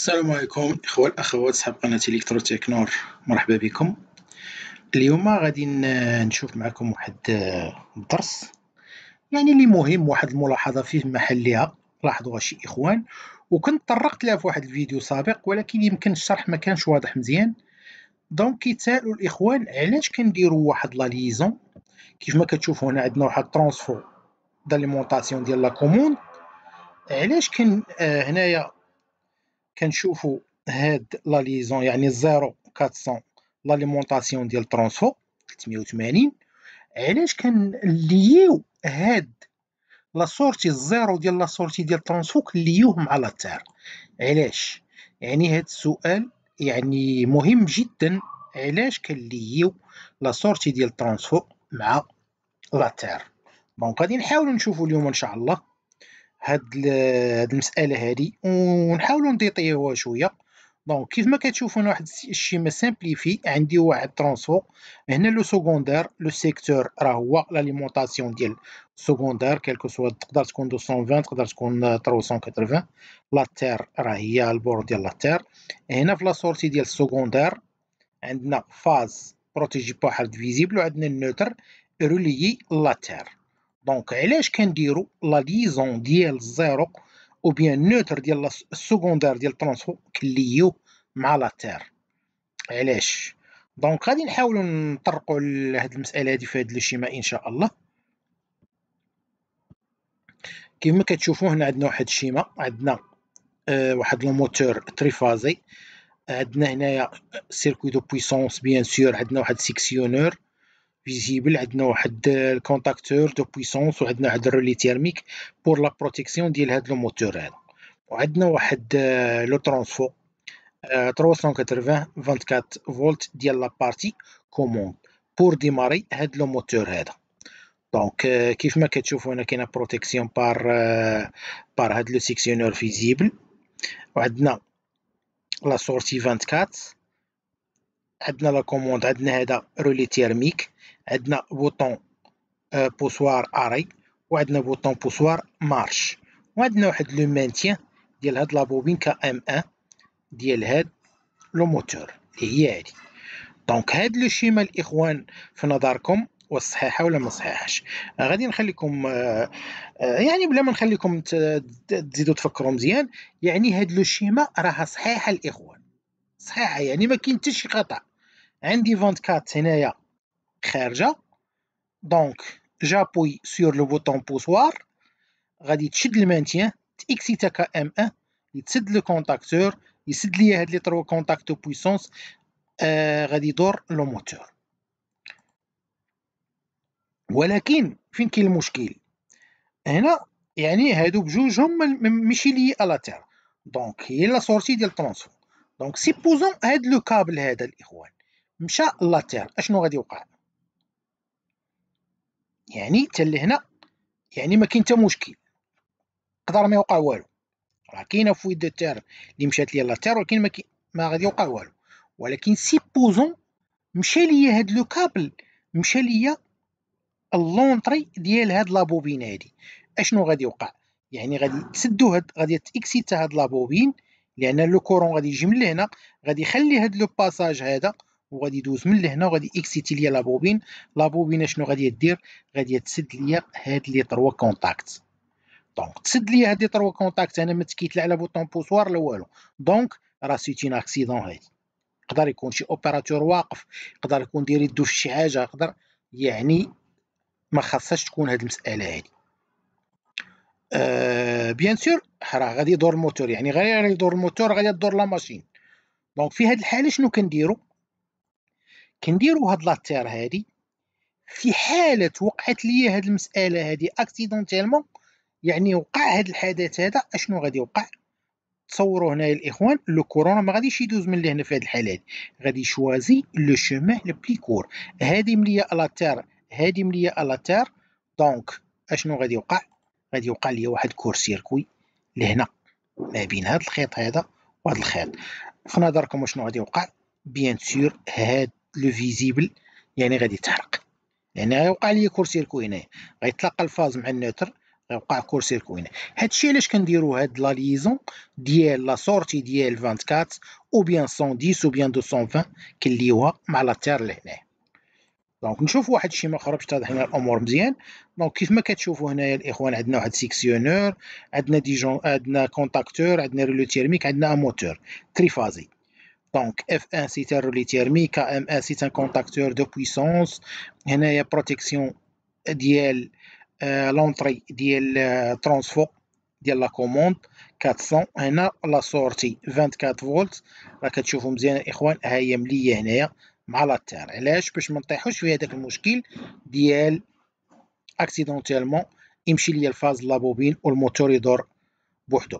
السلام عليكم اخوة الاخوات صحاب قناة الكترو تكنور مرحبا بكم اليوم غادي نشوف معكم واحد الدرس آه، يعني اللي مهم واحد الملاحظة فيه محلها لاحظوها شي اخوان وكنت طرقت لها في واحد الفيديو سابق ولكن يمكن الشرح ما كانش واضح مزيان دونك كيتسائلوا الاخوان علاش كنديروا واحد لا ليزون كيف ما كتشوفوا هنا عندنا واحد ترونسفور داليمونطاسيون ديال لا كوموند علاش كان آه، هنايا كنشوفوا هاد لا ليزون يعني 0 400 لاليمونطاسيون ديال ترونسفو 380 علاش كنليو هاد لا سورتي الزيرو ديال لا سورتي ديال ترانسفو كنليوه مع لا تير علاش يعني هاد السؤال يعني مهم جدا علاش كنليو لا سورتي ديال ترانسفو مع لا تير دونك غادي نحاولوا نشوفوا اليوم ان شاء الله هاد هاد المساله هادي ونحاولوا نديطيوها شويه دونك كيف ما كتشوفون واحد الشيما سامبليفي عندي واحد ترونسفو هنا لو سكوندير لو سيكتور راه هو لاليمونطاسيون ديال السكوندير كالكو سوا تقدر تكون 220 تقدر تكون 380 لا تير راه هي البور ديال لا تير هنا في لا سورتي ديال السكوندير عندنا فاز بروتيجي بواحد فيزيبل وعندنا النوتر روليي لا تير دونك علاش كنديرو لا ليزون ديال الزيرو او بيان نوتر ديال السكوندار ديال الترونسفو كليو مع لا تير علاش دونك غادي نحاولوا نطرقوا لهاد المساله هادي في هاد لو شيما ان شاء الله كما كتشوفوا هنا عندنا واحد الشيما عندنا آه واحد لو موتور تريفازي عندنا هنايا سيركوي دو بويسونس بيان سور عندنا واحد سيكسيونور فيزيبل عندنا واحد الكونتاكتور دو بويسونس وعندنا واحد الرولي تيرميك بور لا بروتيكسيون ديال هاد لو موتور هذا وعندنا واحد آه، لو ترونسفو 380 24 فولت ديال لا بارتي كوموند بور ديماري هاد لو موتور هذا دونك آه، كيف ما كتشوفوا هنا كاينه بروتيكسيون بار بار هاد لو سيكسيونور فيزيبل وعندنا لا سورتي 24 عندنا لا كوموند عندنا هذا رولي تيرميك عندنا بوطون آه، بوسوار اري وعندنا بوطون بوسوار مارش وعندنا واحد لو مانتيان ديال هاد لابوبين كا ام ان ديال هاد لو موتور اللي هي هادي دونك هاد لو شيما الاخوان في نظركم والصحيحة صحيحه ولا ما صحيحاش آه، غادي نخليكم آه،, آه يعني بلا ما نخليكم تزيدوا تفكروا مزيان يعني هاد لو شيما راها صحيحه الاخوان صحيحه يعني ما كاين حتى شي خطا عندي 24 هنايا خارجه دونك جابوي سور لو بوطون بوسوار غادي تشد المانتيان تاكسيتا كا ام ان يتسد لو كونتاكتور يسد ليا هاد لي تروا كونتاكت بويسونس آه غادي يدور لو موتور ولكن فين كاين المشكل هنا يعني هادو بجوج هما ماشي لي الاتير دونك هي لا سورتي ديال الترونسفور دونك سيبوزون هاد لو كابل هذا الاخوان مشى لاتير اشنو غادي يوقع يعني حتى لهنا يعني ما كاين حتى مشكل قدر ما يوقع والو راه كاينه فوي دو تير اللي مشات ليا لاتير ولكن ما, كي... ما غادي يوقع والو ولكن سيبوزون مشى ليا هاد لو كابل مشى ليا اللونطري ديال هاد لابوبين هادي اشنو غادي يوقع يعني غادي تسدو هاد غادي تاكسيتا هاد لابوبين لان لو كورون غادي يجي من لهنا غادي يخلي هاد لو باساج هذا وغادي يدوز من لهنا وغادي اكسيتي ليا لابوبين لابوبين شنو غادي دير غادي تسد ليا هاد لي تروا كونتاكت دونك تسد ليا هاد لي تروا كونتاكت انا ما تكيتلع لا على بوطون بوسوار لا والو دونك راه سيتي اكسيدون هادي يقدر يكون شي اوبيراتور واقف يقدر يكون داير يدو في شي حاجه يقدر يعني ما خاصهاش تكون هاد المساله هادي أه بيان سور راه غادي يدور الموتور يعني غير يدور الموتور غادي تدور لا ماشين دونك في هاد الحاله شنو كنديرو كنديرو هاد لاتير هادي في حاله وقعت لي هاد المساله هادي اكسيدونتيلمون يعني وقع هاد الحدث هذا اشنو غادي يوقع تصوروا هنايا الاخوان لو كورونا ما غاديش يدوز من لهنا في هاد الحالة هادي غادي شوازي لو شومان لو بلي كور هادي مليا لا هادي مليا لا دونك اشنو غادي يوقع غادي يوقع ليا واحد كور سيركوي لهنا ما بين هاد الخيط هذا وهاد الخيط في نظركم شنو غادي يوقع بيان سور هاد لو فيزيبل يعني غادي تحرق يعني غيوقع لي كور سيركو هنايا غيتلاقى الفاز مع النوتر غيوقع كور سيركو هنا هادشي علاش كنديرو هاد لا ليزون ديال لا سورتي ديال 24 او بيان 110 او بيان 220 كنليوها مع لا تير لهنايا دونك نشوف واحد الشيء ما خربش اتضح هنا الامور مزيان دونك كيف ما كتشوفوا هنايا الاخوان عندنا واحد سيكسيونور عندنا ديجون عندنا كونتاكتور عندنا ريلو تيرميك عندنا موتور تريفازي دونك اف ان سي un relais ام ان c'est un contacteur de puissance. Il y ديال لونطري ديال ترانسفو ديال لا كوموند 400 هنا لا سورتي 24 فولت راه كتشوفوا مزيان الاخوان ها هي مليه هنايا مع لا تير علاش باش ما نطيحوش في هذاك المشكل ديال اكسيدونتيلمون يمشي ليا الفاز لابوبين والموتور يدور بوحدو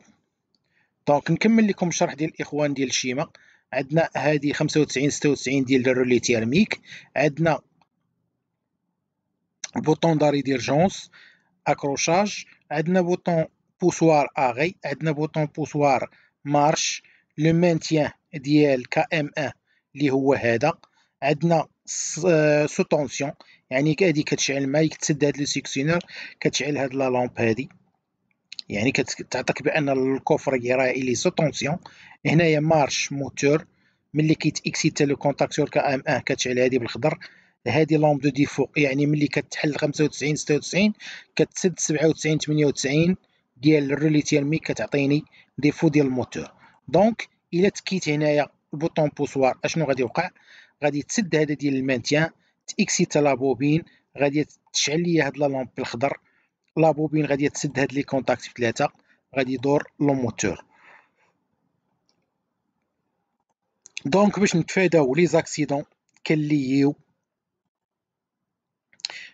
دونك نكمل لكم الشرح ديال الاخوان ديال الشيمه عندنا هذه 95 96 ديال الرولي تيرميك عندنا بوطون داري ديرجونس اكروشاج عندنا بوطون بوسوار اغي عندنا بوطون بوسوار مارش لو مانتيان ديال كا ام ان إيه اللي هو هذا عندنا آه، سو تونسيون يعني هذه كتشعل ما كتسد هاد لو سيكسيونور كتشعل هاد لا لامب هادي يعني كتعطيك بان الكوفري راه الي سو طونسيون هنايا مارش موتور ملي كيتاكسيتا لو كونتاكتور كا ام ان كتشعل هادي بالخضر هادي لامب دو ديفو يعني ملي كتحل 95 96 كتسد 97 98 ديال الرولي تيرمي كتعطيني ديفو ديال الموتور دونك الا تكيت هنايا البوطون بوسوار اشنو غادي يوقع غادي تسد هذا ديال المانتيان تاكسي لا بوبين غادي تشعل ليا هاد لا لامب بالخضر لا بوبين غادي تسد هاد لي كونتاكت ثلاثة غادي يدور لو موتور دونك باش نتفاداو لي زاكسيدون كنليو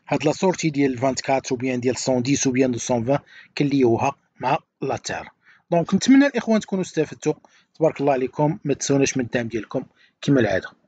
هاد لا سورتي ديال 24 و بيان ديال 110 و بيان 220 كنليوها مع لا تير دونك نتمنى الاخوان تكونوا استفدتوا تبارك الله عليكم ما تنسوناش من الدعم ديالكم كما العاده